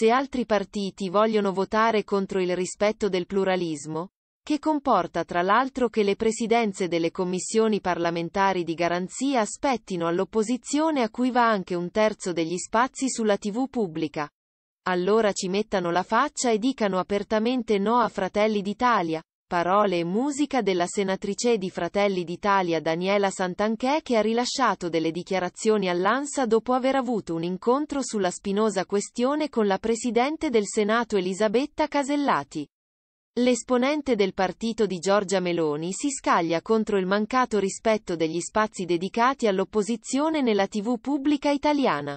Se altri partiti vogliono votare contro il rispetto del pluralismo, che comporta tra l'altro che le presidenze delle commissioni parlamentari di garanzia spettino all'opposizione a cui va anche un terzo degli spazi sulla TV pubblica. Allora ci mettano la faccia e dicano apertamente no a Fratelli d'Italia, Parole e musica della senatrice di Fratelli d'Italia Daniela Santanchè che ha rilasciato delle dichiarazioni all'ANSA dopo aver avuto un incontro sulla spinosa questione con la Presidente del Senato Elisabetta Casellati. L'esponente del partito di Giorgia Meloni si scaglia contro il mancato rispetto degli spazi dedicati all'opposizione nella TV pubblica italiana.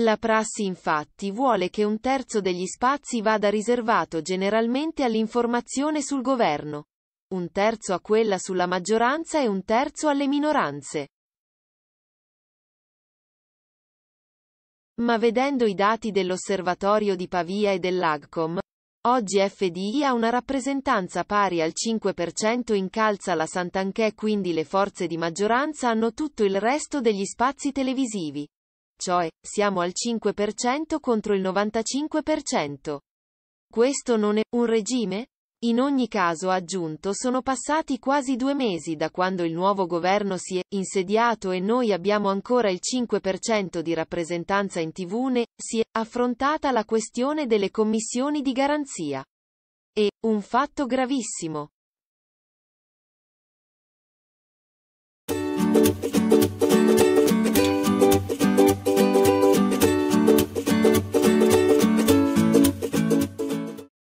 La prassi infatti vuole che un terzo degli spazi vada riservato generalmente all'informazione sul governo, un terzo a quella sulla maggioranza e un terzo alle minoranze. Ma vedendo i dati dell'osservatorio di Pavia e dell'Agcom, oggi FDI ha una rappresentanza pari al 5% in calza la Sant'Anchè quindi le forze di maggioranza hanno tutto il resto degli spazi televisivi cioè siamo al 5% contro il 95%. Questo non è un regime? In ogni caso ha aggiunto sono passati quasi due mesi da quando il nuovo governo si è insediato e noi abbiamo ancora il 5% di rappresentanza in tv ne si è affrontata la questione delle commissioni di garanzia. E, un fatto gravissimo.